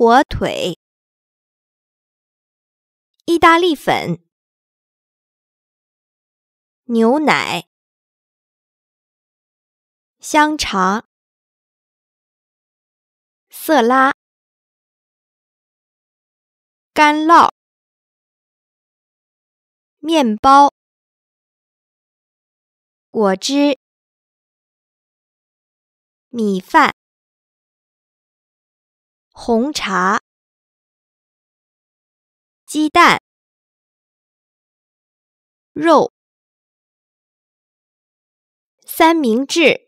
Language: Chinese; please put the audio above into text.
火腿、意大利粉、牛奶、香肠、色拉、干酪、面包、果汁、米饭。红茶、鸡蛋、肉、三明治。